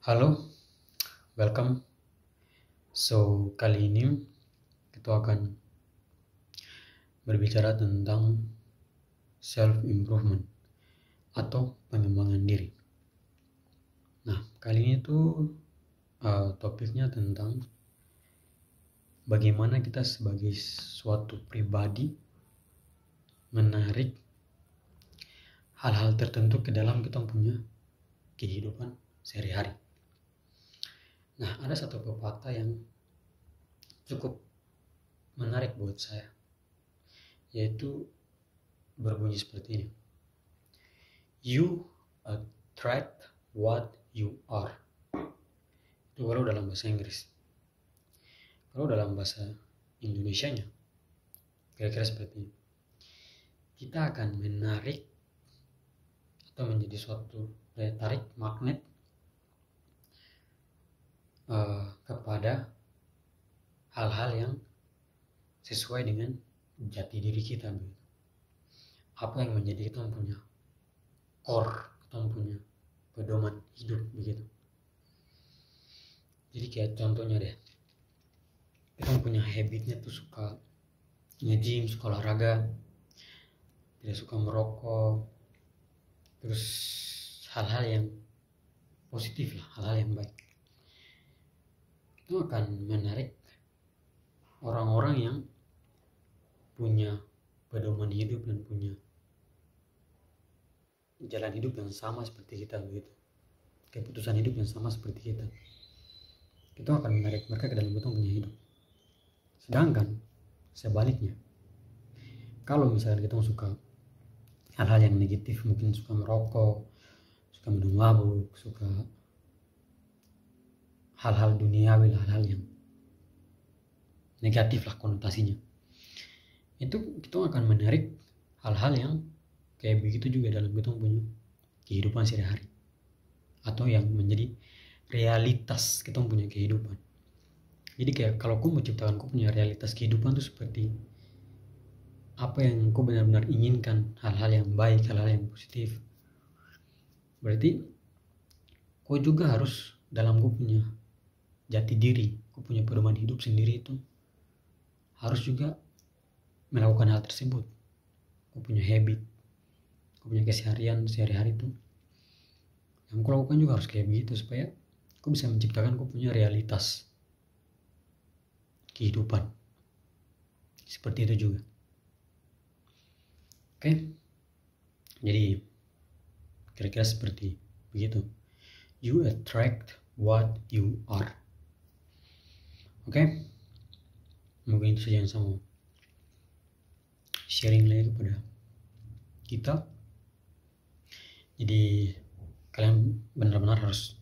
Halo, welcome. So, kali ini kita akan berbicara tentang self-improvement atau pengembangan diri. Nah, kali ini tuh uh, topiknya tentang bagaimana kita sebagai suatu pribadi menarik hal-hal tertentu ke dalam kita punya kehidupan sehari-hari. Nah, ada satu pepatah yang cukup menarik buat saya, yaitu berbunyi seperti ini. You attract what you are. Itu baru dalam bahasa Inggris. Kalau dalam bahasa Indonesia-nya, kira-kira seperti ini. Kita akan menarik atau menjadi suatu daya tarik magnet Eh, kepada hal-hal yang sesuai dengan jati diri kita begitu. Apa yang menjadi kita punya core, kita punya pedoman hidup begitu. Jadi kayak contohnya deh, kita punya habitnya tuh suka nge-gym, suka olahraga, tidak suka merokok, terus hal-hal yang positif lah, hal-hal yang baik itu akan menarik orang-orang yang punya pedoman hidup dan punya jalan hidup yang sama seperti kita begitu keputusan hidup yang sama seperti kita itu akan menarik mereka ke dalam betul punya hidup sedangkan sebaliknya kalau misalnya kita suka hal-hal yang negatif mungkin suka merokok suka minum mabuk suka hal-hal duniawi hal-hal yang negatif lah konotasinya itu kita akan menarik hal-hal yang kayak begitu juga dalam kita punya kehidupan sehari-hari atau yang menjadi realitas kita punya kehidupan jadi kayak kalau aku menciptakan aku punya realitas kehidupan itu seperti apa yang aku benar-benar inginkan hal-hal yang baik hal-hal yang positif berarti kau juga harus dalam gue punya jati diri, kau punya pedoman hidup sendiri itu harus juga melakukan hal tersebut. Kau punya habit, kau punya keseharian sehari-hari itu yang kau lakukan juga harus kayak begitu supaya kau bisa menciptakan kau punya realitas kehidupan. Seperti itu juga. Oke. Jadi kira-kira seperti begitu. You attract what you are oke okay? mungkin itu saja yang saya mau sharing lagi kepada kita jadi kalian benar-benar harus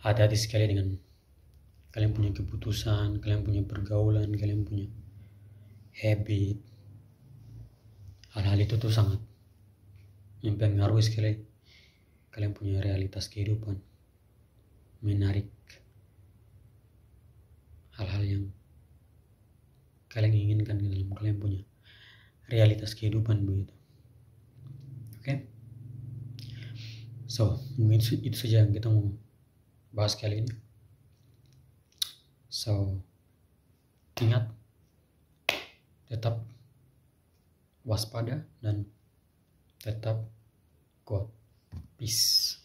hati-hati sekali dengan kalian punya keputusan kalian punya pergaulan kalian punya habit hal-hal itu tuh sangat mempengaruhi sekali kalian punya realitas kehidupan menarik hal-hal yang kalian inginkan di dalam kalian punya realitas kehidupan begitu oke okay? so mungkin itu saja yang kita mau bahas kali ini so ingat tetap waspada dan tetap kuat peace